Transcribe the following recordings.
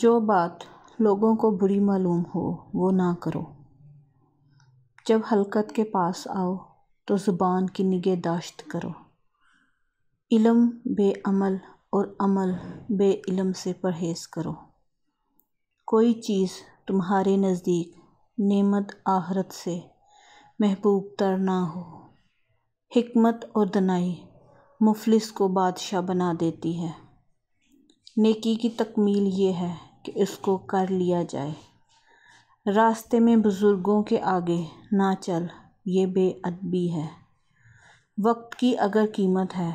जो बात लोगों को बुरी मालूम हो वो ना करो जब हलकत के पास आओ तो ज़ुबान की निगहदाश्त करो इलम बेअमल और अमल बेइलम से परहेज़ करो कोई चीज़ तुम्हारे नज़दीक नेमत आहरत से महबूब तर ना हो हमत और दनाई मुफलिस को बादशाह बना देती है नेकी की तकमील ये है कि इसको कर लिया जाए रास्ते में बुज़ुर्गों के आगे ना चल ये बेअदबी है वक्त की अगर कीमत है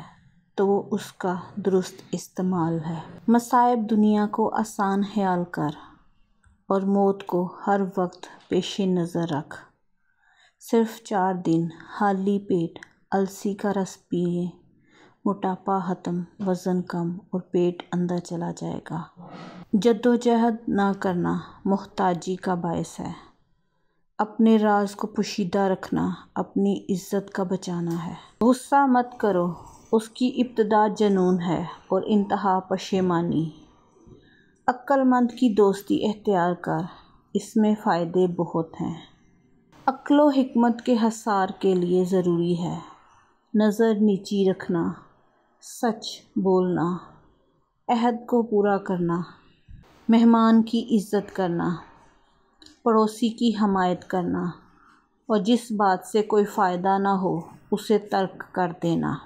तो वो उसका दुरुस्त इस्तेमाल है मसायब दुनिया को आसान ख्याल कर और मौत को हर वक्त पेश नज़र रख सिर्फ चार दिन हाली पेट अलसी का रस पिए मोटापा हतम वज़न कम और पेट अंदर चला जाएगा जद्दोजहद ना करना मोहताजी का बायस है अपने राज को पोशीदा रखना अपनी इज़्ज़त का बचाना है गुस्सा मत करो उसकी इब्तदा जनून है और इंतहा पशेमानी अक्लमंद की दोस्ती अख्तियार कर इसमें फ़ायदे बहुत हैं अक्लो हमत के हसार के लिए ज़रूरी है नज़र नीची रखना सच बोलना अहद को पूरा करना मेहमान की इज़्ज़त करना पड़ोसी की हमायत करना और जिस बात से कोई फ़ायदा ना हो उसे तर्क कर देना